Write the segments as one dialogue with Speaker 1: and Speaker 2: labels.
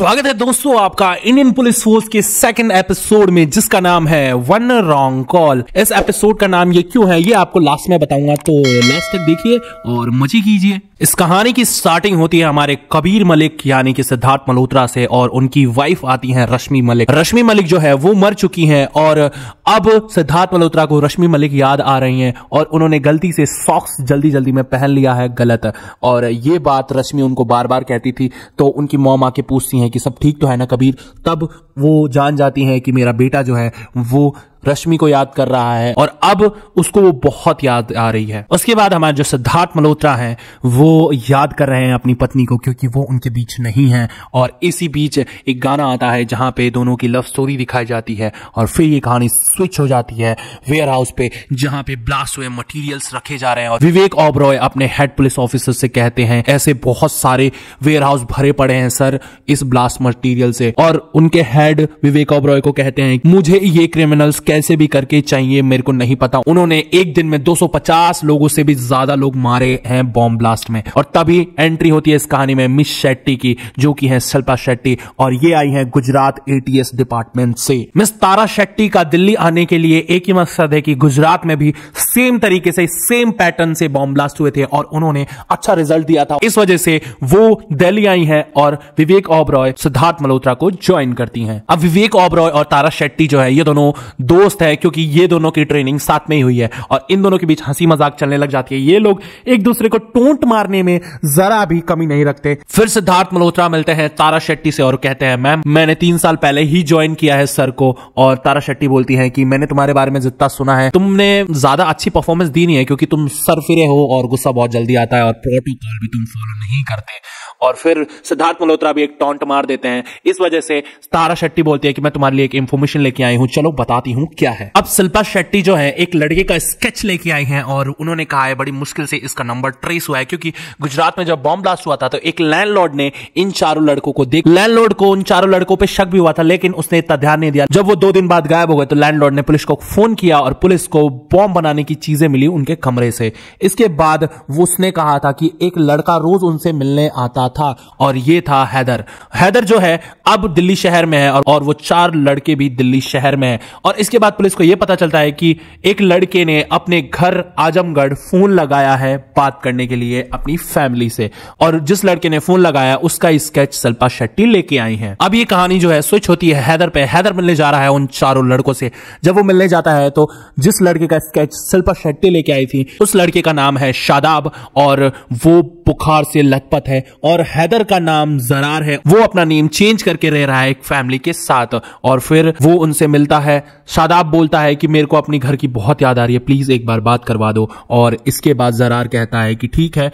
Speaker 1: स्वागत है दोस्तों आपका इंडियन पुलिस फोर्स के सेकंड एपिसोड में जिसका नाम है वन रॉन्ग कॉल इस एपिसोड का नाम ये क्यों है ये आपको लास्ट में बताऊंगा तो लास्ट तक देखिए और मजे कीजिए इस कहानी की स्टार्टिंग होती है हमारे कबीर मलिक यानी कि सिद्धार्थ मल्होत्रा से और उनकी वाइफ आती हैं रश्मि मलिक रश्मि मलिक जो है वो मर चुकी हैं और अब सिद्धार्थ मल्होत्रा को रश्मि मलिक याद आ रही हैं और उन्होंने गलती से सॉक्स जल्दी जल्दी में पहन लिया है गलत और ये बात रश्मि उनको बार बार कहती थी तो उनकी मोम आके पूछती हैं कि सब ठीक तो है ना कबीर तब वो जान जाती हैं कि मेरा बेटा जो है वो रश्मि को याद कर रहा है और अब उसको वो बहुत याद आ रही है उसके बाद हमारे जो सिद्धार्थ मल्होत्रा है वो याद कर रहे हैं अपनी पत्नी को क्योंकि वो उनके बीच नहीं है और इसी बीच एक गाना आता है जहां पे दोनों की लव स्टोरी दिखाई जाती है और फिर ये कहानी स्विच हो जाती है वेयर हाउस पे जहां पे ब्लास्ट हुए मटीरियल्स रखे जा रहे हैं और विवेक ओबरॉय अपने हेड पुलिस ऑफिसर से कहते हैं ऐसे बहुत सारे वेयर हाउस भरे पड़े हैं सर इस ब्लास्ट मटीरियल से और उनके हेड विवेक ओबरॉय को कहते हैं मुझे ये क्रिमिनल्स कैसे भी करके चाहिए मेरे को नहीं पता उन्होंने एक दिन में 250 लोगों से भी ज्यादा लोग मारे हैं बॉम्ब ब्लास्ट में और तभी एंट्री होती है इस कहानी में मिस शेट्टी की जो की है शिल्पा शेट्टी और ये आई है गुजरात एटीएस डिपार्टमेंट से मिस तारा शेट्टी का दिल्ली आने के लिए एक ही मकसद है कि गुजरात में भी सेम तरीके से सेम पैटर्न से बॉम्ब ब्लास्ट हुए थे और उन्होंने अच्छा रिजल्ट दिया था इस वजह से वो दिल्ली आई है और विवेक ओबरॉय सिद्धार्थ मल्होत्रा को ज्वाइन करती है अब विवेक ओबरॉय और तारा शेट्टी जो है ये दोनों दो दोस्त है क्योंकि ये दोनों की ट्रेनिंग साथ में ही हुई है और इन दोनों के बीच हंसी मजाक चलने लग जाती है ये लोग एक दूसरे को टोंट मारने में जरा भी कमी नहीं रखते फिर सिद्धार्थ मल्होत्रा मिलते हैं तारा शेट्टी से और कहते हैं मैम मैंने तीन साल पहले ही ज्वाइन किया है सर को और तारा शेट्टी बोलती है कि मैंने तुम्हारे बारे में जितना सुना है तुमने ज्यादा अच्छी परफॉर्मेंस दी नहीं है क्योंकि तुम सर फिरे हो और गुस्सा बहुत जल्दी आता है और प्रोटोकॉल भी तुम फॉलो नहीं करते और फिर सिद्धार्थ मल्होत्रा भी एक टॉन्ट मार देते हैं इस वजह से तारा शेट्टी बोलती है कि मैं तुम्हारे लिए एक इंफॉर्मेशन लेके आई हूँ चलो बताती हूँ क्या है अब शिल्पा शेट्टी जो है एक लड़के का स्केच लेके आई है और उन्होंने कहा है बड़ी मुश्किल से इसका नंबर ट्रेस हुआ है क्योंकि गुजरात में जब बॉम्ब ब्लास्ट हुआ था तो एक लैंडलॉर्ड ने इन चारों लड़कों को देख लैंडलॉर्ड को उन चारों लड़कों पर शक भी हुआ था लेकिन उसने इतना ध्यान नहीं दिया जब वो दो दिन बाद गायब हो गए तो लैंडलॉर्ड ने पुलिस को फोन किया और पुलिस को बॉम्ब बनाने की चीजें मिली उनके कमरे से इसके बाद उसने कहा था कि एक लड़का रोज उनसे मिलने आता रहा था और ये था हैदर हैदर जो है अब दिल्ली शहर में है और, वो चार लड़के भी दिल्ली शहर में है और इसके बाद पुलिस को यह पता चलता है कि एक लड़के ने अपने घर आजमगढ़ फोन लगाया है बात करने के लिए अपनी फैमिली से और जिस लड़के ने फोन लगाया उसका स्केच शिल्पा शेट्टी लेके आई है अब ये कहानी जो है स्विच होती है हैदर पे हैदर मिलने जा रहा है उन चारों लड़कों से जब वो मिलने जाता है तो जिस लड़के का स्केच शिल्पा शेट्टी लेके आई थी उस लड़के का नाम है शादाब और वो बुखार से लथपथ है और हैदर का नाम जरार है वो अपना नेम चेंज करके रह रहा है एक फैमिली के साथ और फिर वो उनसे मिलता है शादाब बोलता है कि मेरे को अपने घर की बहुत याद आ रही है प्लीज एक बार बात करवा दो और इसके बाद जरार कहता है कि ठीक है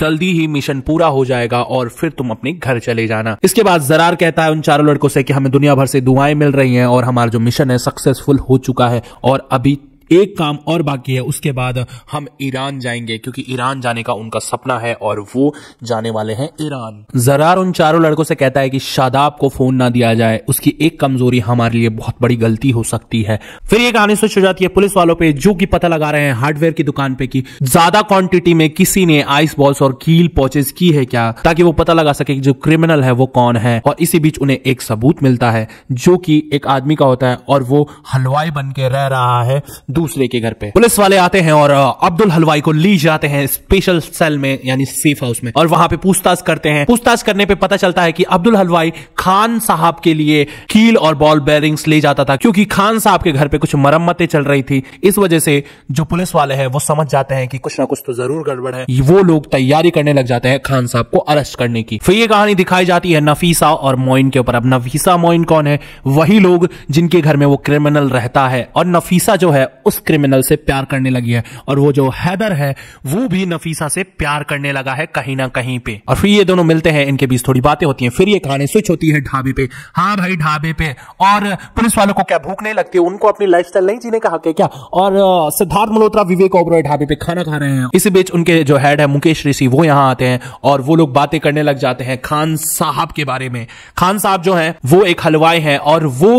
Speaker 1: जल्दी ही मिशन पूरा हो जाएगा और फिर तुम अपने घर चले जाना इसके बाद जरार कहता है उन चारों लड़कों से कि हमें दुनिया भर से दुआएं मिल रही हैं और हमारा जो मिशन है सक्सेसफुल हो चुका है और अभी एक काम और बाकी है उसके बाद हम ईरान जाएंगे क्योंकि ईरान जाने का उनका सपना है और वो जाने वाले हैं ईरान जरार उन चारों लड़कों से कहता है कि शादाब को फोन ना दिया जाए उसकी एक कमजोरी हमारे लिए बहुत बड़ी गलती हो सकती है फिर ये कहानी स्विच हो जाती है पुलिस वालों पे जो कि पता लगा रहे हैं हार्डवेयर की दुकान पे की ज्यादा क्वांटिटी में किसी ने आइस बॉल्स और कील परचेज की है क्या ताकि वो पता लगा सके कि जो क्रिमिनल है वो कौन है और इसी बीच उन्हें एक सबूत मिलता है जो कि एक आदमी का होता है और वो हलवाई बन के रह रहा है दूसरे के घर पे पुलिस वाले आते हैं और अब्दुल हलवाई को ली जाते हैं स्पेशल सेल में यानी सेफ हाउस में और वहां पे पूछताछ करते हैं पूछताछ करने पे पता चलता है कि अब्दुल हलवाई खान साहब के लिए कील और बॉल बेरिंग्स ले जाता था क्योंकि खान साहब के घर पे कुछ मरम्मतें चल रही थी इस वजह से जो पुलिस वाले हैं वो समझ जाते हैं कि कुछ ना कुछ तो जरूर गड़बड़ है वो लोग तैयारी करने लग जाते हैं खान साहब को अरेस्ट करने की फिर ये कहानी दिखाई जाती है नफीसा और मोइन के ऊपर अब नफीसा मोइन कौन है वही लोग जिनके घर में वो क्रिमिनल रहता है और नफीसा जो है उस क्रिमिनल से प्यार करने लगी है और वो जो हैदर है वो भी नफीसा से प्यार करने लगा है कहीं ना कहीं पे और फिर ये दोनों मिलते हैं इनके बीच थोड़ी बातें होती हैं फिर ये कहानी स्विच होती है ढाबे पे हाँ भाई ढाबे पे और पुलिस वालों को क्या भूख नहीं लगती उनको अपनी लाइफ नहीं जीने का हक है क्या और सिद्धार्थ मल्होत्रा विवेक ओबरॉय ढाबे पे खाना खा रहे हैं इसी बीच उनके जो हेड है मुकेश ऋषि वो यहाँ आते हैं और वो लोग बातें करने लग जाते हैं खान साहब के बारे में खान साहब जो है वो एक हलवाई है और वो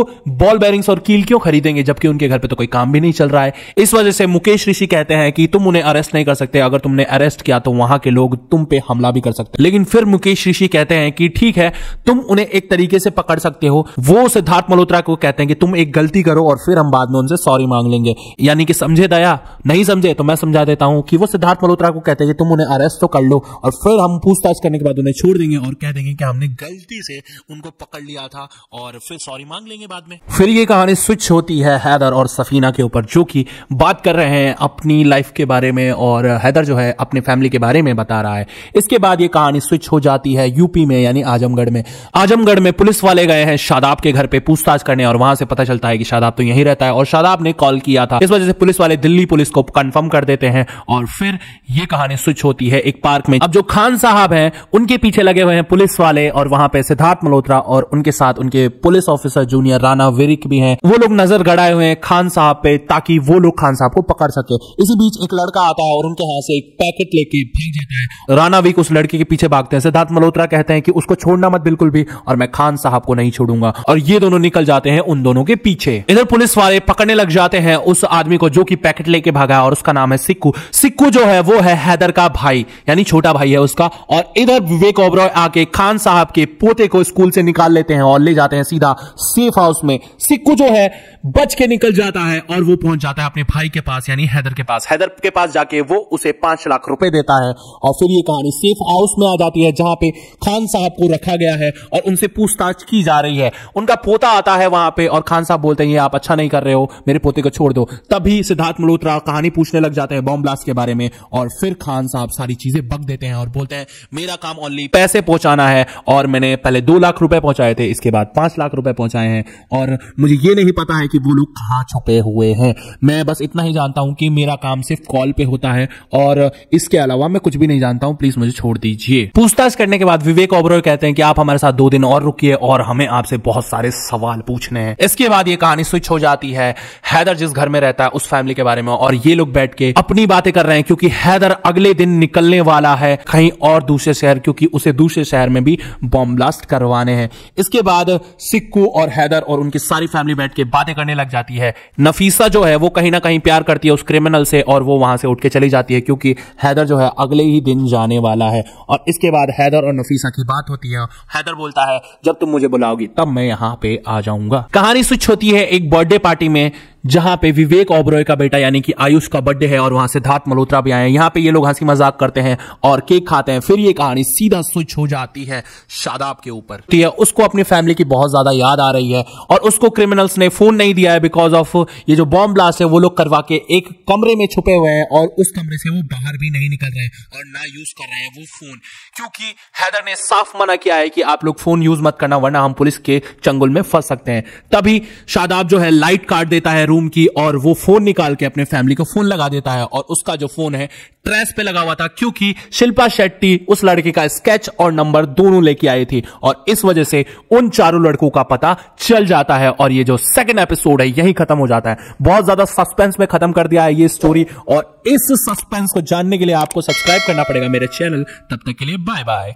Speaker 1: बॉल बैरिंग्स और कील क्यों खरीदेंगे जबकि उनके घर पे तो कोई काम भी नहीं चल रहा रहा है इस वजह से मुकेश ऋषि कहते हैं कि तुम उन्हें अरेस्ट नहीं कर सकते अगर तुमने अरेस्ट किया तो वहां के लोग तुम पे हमला भी कर सकते लेकिन फिर मुकेश ऋषि कहते हैं कि ठीक है तुम उन्हें एक तरीके से पकड़ सकते हो वो सिद्धार्थ मल्होत्रा को कहते हैं कि तुम एक गलती करो और फिर हम बाद में उनसे सॉरी मांग लेंगे यानी कि समझे दया नहीं समझे तो मैं समझा देता हूं कि वो सिद्धार्थ मल्होत्रा को कहते हैं कि तुम उन्हें अरेस्ट तो कर लो और फिर हम पूछताछ करने के बाद उन्हें छोड़ देंगे और कह देंगे कि हमने गलती से उनको पकड़ लिया था और फिर सॉरी मांग लेंगे बाद में फिर ये कहानी स्विच होती है हैदर और सफीना के ऊपर जो कि बात कर रहे हैं अपनी लाइफ के बारे में और हैदर जो है अपने फैमिली के बारे में बता रहा है इसके बाद ये कहानी स्विच हो जाती है यूपी में यानी आजमगढ़ में आजमगढ़ में पुलिस वाले गए हैं शादाब के घर पे पूछताछ करने और वहां से पता चलता है कि शादाब तो यहीं रहता है और शादाब ने कॉल किया था इस वजह से पुलिस वाले दिल्ली पुलिस को कंफर्म कर देते हैं और फिर ये कहानी स्विच होती है एक पार्क में अब जो खान साहब हैं उनके पीछे लगे हुए हैं पुलिस वाले और वहां पे सिद्धार्थ मल्होत्रा और उनके साथ उनके police officer junior Rana Virk भी हैं वो लोग नजर गड़ाए हुए हैं खान साहब पे ताकि ताकि वो लोग खान साहब को पकड़ सके इसी बीच एक लड़का आता है और उनके हाथ से एक पैकेट लेके फेंक देता है राणा विक उस लड़के के पीछे भागते हैं सिद्धार्थ मल्होत्रा कहते हैं कि उसको छोड़ना मत बिल्कुल भी और मैं खान साहब को नहीं छोड़ूंगा और ये दोनों निकल जाते हैं उन दोनों के पीछे इधर पुलिस वाले पकड़ने लग जाते हैं उस आदमी को जो की पैकेट लेके भागा है और उसका नाम है सिक्कू सिक्कू जो है वो है हैदर का भाई यानी छोटा भाई है उसका और इधर विवेक ओबरॉय आके खान साहब के पोते को स्कूल से निकाल लेते हैं और ले जाते हैं सीधा सेफ हाउस में सिक्कू जो है बच के निकल जाता है और वो पहुंच जाता है अपने भाई के पास यानी हैदर के पास हैदर के पास जाके वो उसे पांच लाख रुपए देता है और फिर ये कहानी सेफ हाउस में आ जाती है जहां पे खान साहब को रखा गया है और उनसे पूछताछ की जा रही है उनका पोता आता है वहां पे और खान साहब बोलते हैं ये आप अच्छा नहीं कर रहे हो मेरे पोते को छोड़ दो तभी सिद्धार्थ मल्होत्रा कहानी पूछने लग जाते हैं बॉम्ब ब्लास्ट के बारे में और फिर खान साहब सारी चीजें बग देते हैं और बोलते हैं मेरा काम ओनली पैसे पहुंचाना है और मैंने पहले दो लाख रुपए पहुंचाए थे इसके बाद पांच लाख रुपए पहुंचाए हैं और मुझे ये नहीं पता है कि वो लोग कहाँ छुपे हुए हैं मैं बस इतना ही जानता हूं कि मेरा काम सिर्फ कॉल पे होता है और इसके अलावा मैं कुछ भी नहीं जानता हूं प्लीज मुझे छोड़ दीजिए पूछताछ करने के बाद विवेक ओबरॉय कहते हैं कि आप हमारे साथ दो दिन और रुकिए और हमें आपसे बहुत सारे सवाल पूछने हैं इसके बाद ये कहानी स्विच हो जाती है हैदर जिस घर में रहता है उस फैमिली के बारे में और ये लोग बैठ के अपनी बातें कर रहे हैं क्योंकि हैदर अगले दिन निकलने वाला है कहीं और दूसरे शहर क्योंकि उसे दूसरे शहर में भी बॉम्ब ब्लास्ट करवाने हैं इसके बाद सिक्कू और हैदर और उनकी सारी फैमिली बैठ के बातें करने लग जाती है नफीसा जो है वो कहीं ना कहीं प्यार करती है उस क्रिमिनल से और वो वहां से उठ के चली जाती है क्योंकि हैदर जो है अगले ही दिन जाने वाला है और इसके बाद हैदर और नफीसा की बात होती है हैदर बोलता है जब तुम मुझे बुलाओगी तब मैं यहाँ पे आ जाऊंगा कहानी स्विच होती है एक बर्थडे पार्टी में जहां पे विवेक ओबरॉय का बेटा यानी कि आयुष का बर्थडे है और वहां सिद्धार्थ मल्होत्रा भी आए हैं यहां पे ये लोग हंसी मजाक करते हैं और केक खाते हैं फिर ये कहानी सीधा स्विच हो जाती है शादाब के ऊपर ठीक तो है उसको अपनी फैमिली की बहुत ज्यादा याद आ रही है और उसको क्रिमिनल्स ने फोन नहीं दिया है बिकॉज ऑफ ये जो बॉम्ब ब्लास्ट है वो लोग करवा के एक कमरे में छुपे हुए हैं और उस कमरे से वो बाहर भी नहीं निकल रहे और ना यूज कर रहे हैं वो फोन क्योंकि हैदर ने साफ मना किया है कि आप लोग फोन यूज मत करना वरना हम पुलिस के चंगुल में फंस सकते हैं तभी शादाब जो है लाइट काट देता है रूम की और वो फोन निकाल के अपने फैमिली को फोन लगा देता है और उसका जो फोन है ट्रेस पे लगा हुआ था क्योंकि शिल्पा शेट्टी उस लड़के का स्केच और नंबर दोनों लेके आई थी और इस वजह से उन चारों लड़कों का पता चल जाता है और ये जो सेकंड एपिसोड है यही खत्म हो जाता है बहुत ज्यादा सस्पेंस में खत्म कर दिया है ये स्टोरी और इस सस्पेंस को जानने के लिए आपको सब्सक्राइब करना पड़ेगा मेरे चैनल तब तक के लिए बाय बाय